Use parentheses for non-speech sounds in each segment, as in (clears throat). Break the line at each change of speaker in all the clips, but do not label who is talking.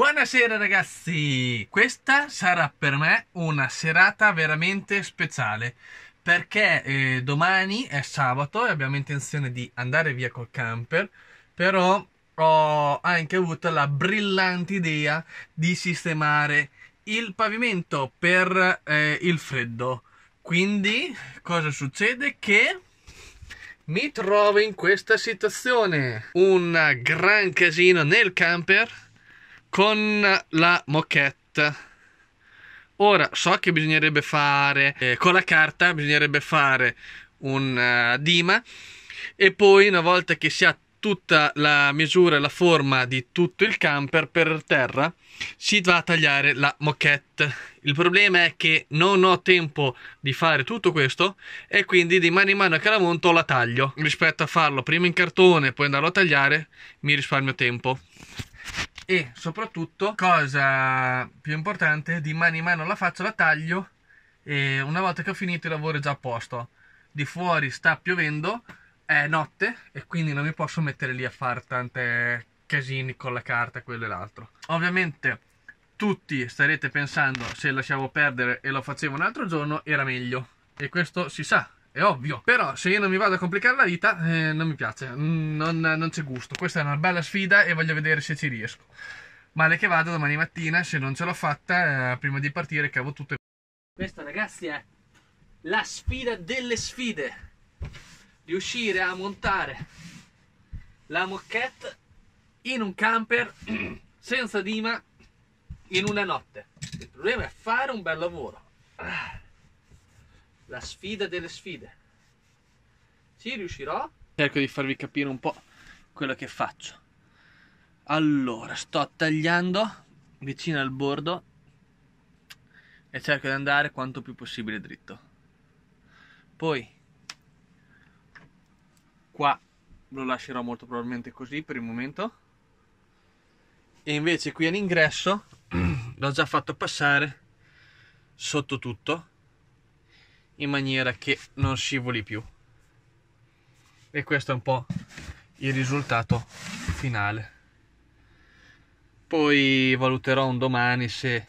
Buonasera ragazzi, questa sarà per me una serata veramente speciale perché eh, domani è sabato e abbiamo intenzione di andare via col camper, però ho anche avuto la brillante idea di sistemare il pavimento per eh, il freddo. Quindi cosa succede? Che mi trovo in questa situazione, un gran casino nel camper con la moquette. Ora so che bisognerebbe fare eh, con la carta, bisognerebbe fare un uh, dima e poi una volta che si ha tutta la misura e la forma di tutto il camper per terra si va a tagliare la moquette. Il problema è che non ho tempo di fare tutto questo e quindi di mano in mano che la monto la taglio. Rispetto a farlo prima in cartone e poi andarlo a tagliare mi risparmio tempo e soprattutto, cosa più importante, di mano in mano la faccio, la taglio e una volta che ho finito il lavoro è già a posto. Di fuori sta piovendo, è notte e quindi non mi posso mettere lì a fare tante casini con la carta, quello e l'altro. Ovviamente tutti starete pensando se lasciavo perdere e lo facevo un altro giorno era meglio e questo si sa è ovvio. Però se io non mi vado a complicare la vita, eh, non mi piace, non, non c'è gusto. Questa è una bella sfida e voglio vedere se ci riesco. Male che vado domani mattina, se non ce l'ho fatta, eh, prima di partire cavo tutto. Questa ragazzi è la sfida delle sfide. Riuscire a montare la moquette in un camper (clears throat) senza dima in una notte. Il problema è fare un bel lavoro la sfida delle sfide. Ci riuscirò? Cerco di farvi capire un po' quello che faccio. Allora, sto tagliando vicino al bordo e cerco di andare quanto più possibile dritto. Poi qua lo lascerò molto probabilmente così per il momento. E invece qui all'ingresso (clears throat) l'ho già fatto passare sotto tutto in maniera che non scivoli più. E questo è un po' il risultato finale. Poi valuterò un domani se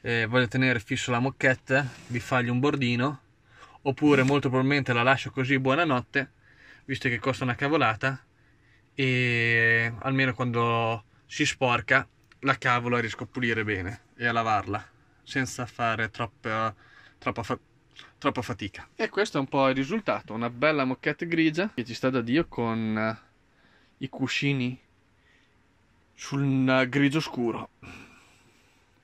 eh, voglio tenere fisso la mocchetta, vi fagli un bordino, oppure molto probabilmente la lascio così buonanotte, visto che costa una cavolata, e almeno quando si sporca la cavola riesco a pulire bene e a lavarla senza fare troppa, troppa fatica troppa fatica. E questo è un po' il risultato, una bella moquette grigia che ci sta da Dio con eh, i cuscini sul eh, grigio scuro.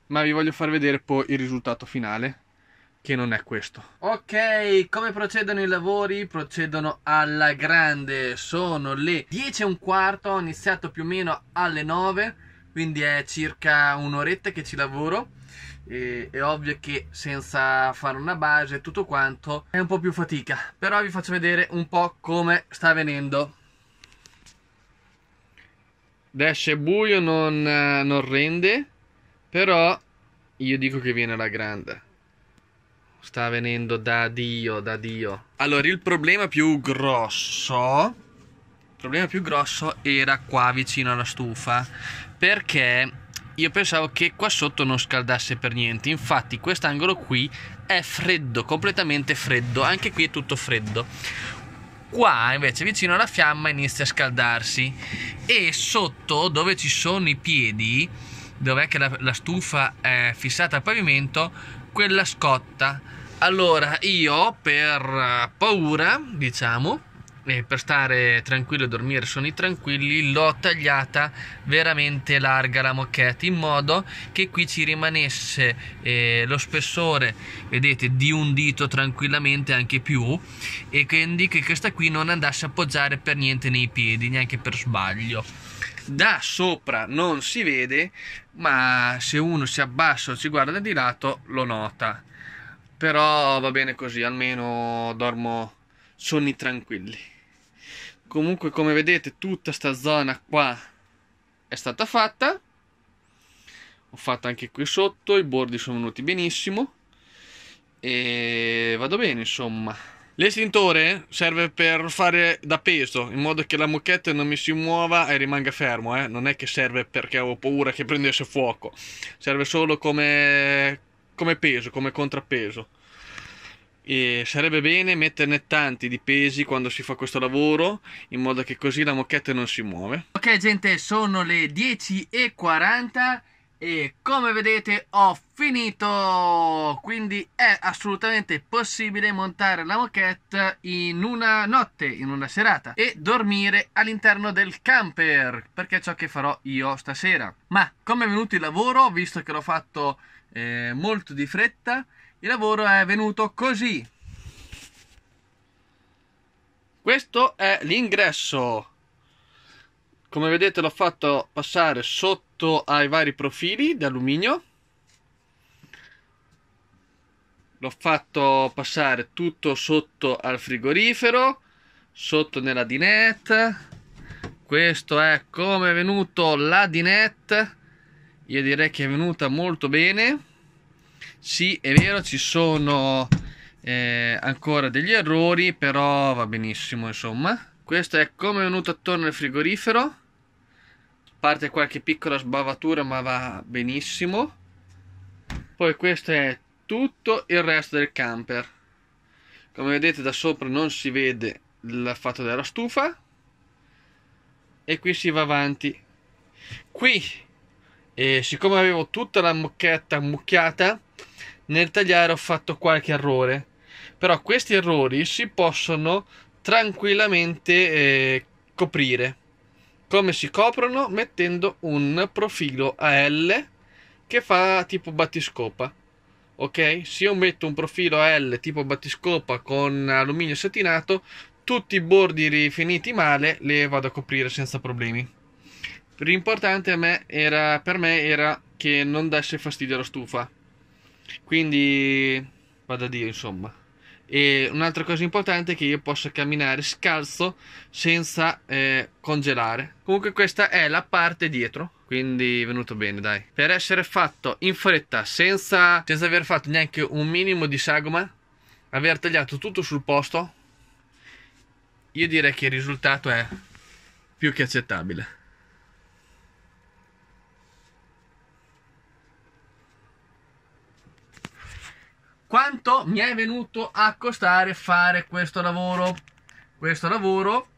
Ma vi voglio far vedere poi il risultato finale che non è questo. Ok, come procedono i lavori? Procedono alla grande, sono le 10 e un quarto, ho iniziato più o meno alle 9 quindi è circa un'oretta che ci lavoro e, è ovvio che senza fare una base e tutto quanto è un po' più fatica però vi faccio vedere un po' come sta venendo adesso è buio non, non rende però io dico che viene alla grande sta venendo da dio da dio allora il problema più grosso problema più grosso era qua vicino alla stufa perché io pensavo che qua sotto non scaldasse per niente infatti quest'angolo qui è freddo completamente freddo anche qui è tutto freddo qua invece vicino alla fiamma inizia a scaldarsi e sotto dove ci sono i piedi dov'è che la, la stufa è fissata al pavimento quella scotta allora io per eh, paura diciamo e eh, per stare tranquillo e dormire sonni tranquilli l'ho tagliata veramente larga la moquette in modo che qui ci rimanesse eh, lo spessore vedete di un dito tranquillamente anche più e quindi che questa qui non andasse a appoggiare per niente nei piedi neanche per sbaglio da sopra non si vede ma se uno si abbassa o si guarda di lato lo nota però va bene così almeno dormo sono tranquilli. Comunque, come vedete, tutta questa zona qua è stata fatta. Ho fatto anche qui sotto, i bordi sono venuti benissimo. E vado bene, insomma. L'estintore serve per fare da peso, in modo che la moquette non mi si muova e rimanga fermo, eh? Non è che serve perché avevo paura che prendesse fuoco. Serve solo come, come peso, come contrappeso. E sarebbe bene metterne tanti di pesi quando si fa questo lavoro in modo che così la moquette non si muove. Ok gente, sono le 10.40 e come vedete ho finito quindi è assolutamente possibile montare la moquette in una notte in una serata e dormire all'interno del camper perché è ciò che farò io stasera ma come è venuto il lavoro visto che l'ho fatto eh, molto di fretta il lavoro è venuto così. Questo è l'ingresso. Come vedete l'ho fatto passare sotto ai vari profili di alluminio. L'ho fatto passare tutto sotto al frigorifero, sotto nella dinette. Questo è come è venuto la dinette. Io direi che è venuta molto bene. Sì, è vero, ci sono eh, ancora degli errori, però va benissimo, insomma. Questo è come è venuto attorno il frigorifero. Parte qualche piccola sbavatura, ma va benissimo. Poi questo è tutto il resto del camper. Come vedete da sopra non si vede il fatto della stufa. E qui si va avanti. Qui, eh, siccome avevo tutta la mucchetta ammucchiata, nel tagliare ho fatto qualche errore, però questi errori si possono tranquillamente eh, coprire. Come si coprono? Mettendo un profilo a L che fa tipo battiscopa. Ok? Se io metto un profilo a L tipo battiscopa con alluminio satinato, tutti i bordi rifiniti male le vado a coprire senza problemi. L'importante me era, per me era che non desse fastidio alla stufa quindi vado a dire, insomma. E un'altra cosa importante è che io possa camminare scalzo senza eh, congelare. Comunque questa è la parte dietro, quindi è venuto bene, dai. Per essere fatto in fretta, senza, senza aver fatto neanche un minimo di sagoma, aver tagliato tutto sul posto, io direi che il risultato è più che accettabile. quanto mi è venuto a costare fare questo lavoro questo lavoro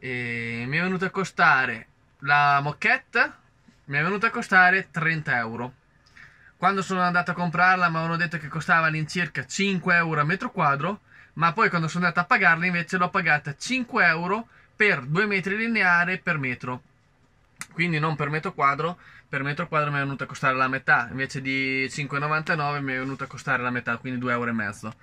eh, mi è venuto a costare la mocchetta mi è venuta a costare 30 euro quando sono andato a comprarla mi avevano detto che costava all'incirca 5 euro a metro quadro ma poi quando sono andato a pagarla invece l'ho pagata 5 euro per 2 metri lineari per metro quindi non per metro quadro, per metro quadro mi è venuto a costare la metà, invece di 5,99 mi è venuto a costare la metà, quindi 2,5 euro.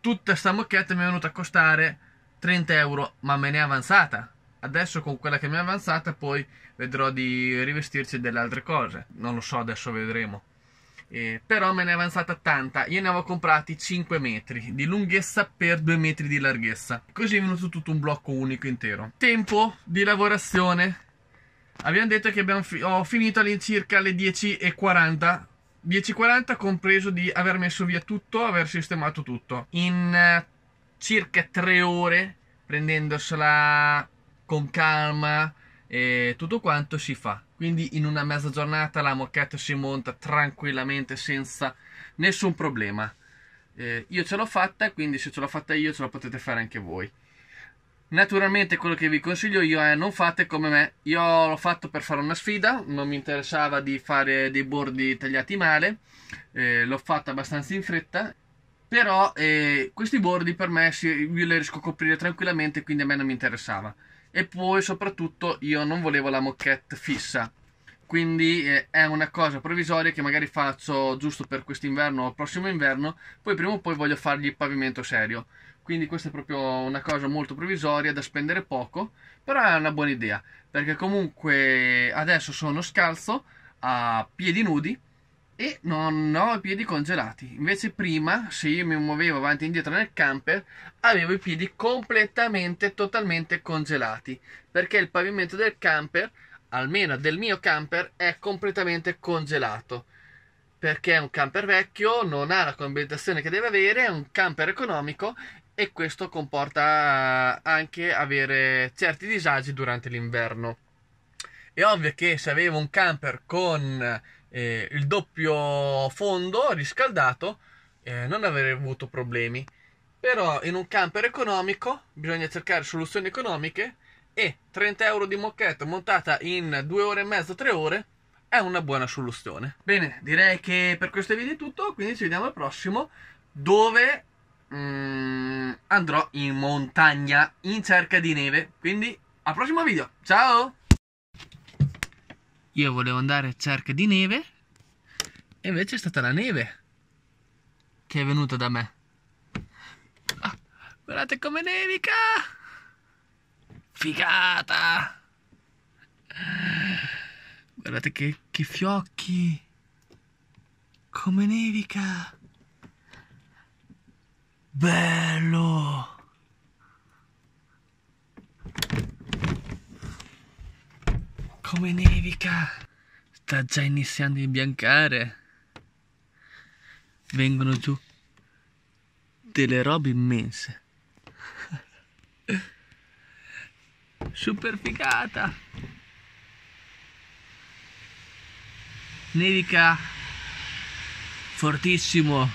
Tutta sta mocchietta mi è venuta a costare 30 euro, ma me ne è avanzata. Adesso con quella che mi è avanzata poi vedrò di rivestirci delle altre cose, non lo so, adesso vedremo. Eh, però me ne è avanzata tanta, io ne avevo comprati 5 metri di lunghezza per 2 metri di larghezza, così è venuto tutto un blocco unico intero. Tempo di lavorazione abbiamo detto che abbiamo fi- ho finito all'incirca alle 10.40. 10.40 compreso di aver messo via tutto, aver sistemato tutto. In eh, circa tre ore, prendendosela con calma e tutto quanto si fa. Quindi in una mezza giornata la moquette si monta tranquillamente senza nessun problema. Eh, io ce l'ho fatta, quindi se ce l'ho fatta io ce la potete fare anche voi. Naturalmente quello che vi consiglio io è non fate come me, io l'ho fatto per fare una sfida, non mi interessava di fare dei bordi tagliati male, eh, l'ho fatto abbastanza in fretta, però eh, questi bordi per me si, io li riesco a coprire tranquillamente quindi a me non mi interessava e poi soprattutto io non volevo la moquette fissa quindi eh, è una cosa provvisoria che magari faccio giusto per quest'inverno o prossimo inverno poi prima o poi voglio fargli il pavimento serio quindi questa è proprio una cosa molto provvisoria da spendere poco però è una buona idea perché comunque adesso sono scalzo a piedi nudi e non ho i piedi congelati invece prima se io mi muovevo avanti e indietro nel camper avevo i piedi completamente totalmente congelati perché il pavimento del camper almeno del mio camper è completamente congelato perché è un camper vecchio, non ha la combinazione che deve avere, è un camper economico e questo comporta eh, anche avere certi disagi durante l'inverno. È ovvio che se avevo un camper con eh, il doppio fondo riscaldato eh, non avrei avuto problemi. Però in un camper economico bisogna cercare soluzioni economiche e 30 euro di moquette montata in 2 ore e mezzo, 3 ore è una buona soluzione. Bene, direi che per questo video è tutto, quindi ci vediamo al prossimo dove mm, andrò in montagna in cerca di neve. Quindi al prossimo video, ciao! Io volevo andare a cerca di neve e invece è stata la neve che è venuta da me. Ah, guardate come nevica! Figata! Guardate che, che fiocchi! Come nevica! Bello! Come nevica! Sta già iniziando a imbiancare. Vengono giù delle robe immense. (laughs) Super figata! Nevica fortissimo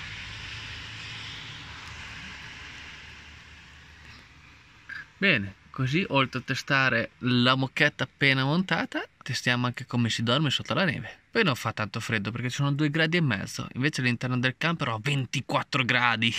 Bene, così oltre a testare la mocchetta appena montata, testiamo anche come si dorme sotto la neve. Poi non fa tanto freddo perché sono 2 gradi e mezzo, invece all'interno del camper ho 24 gradi.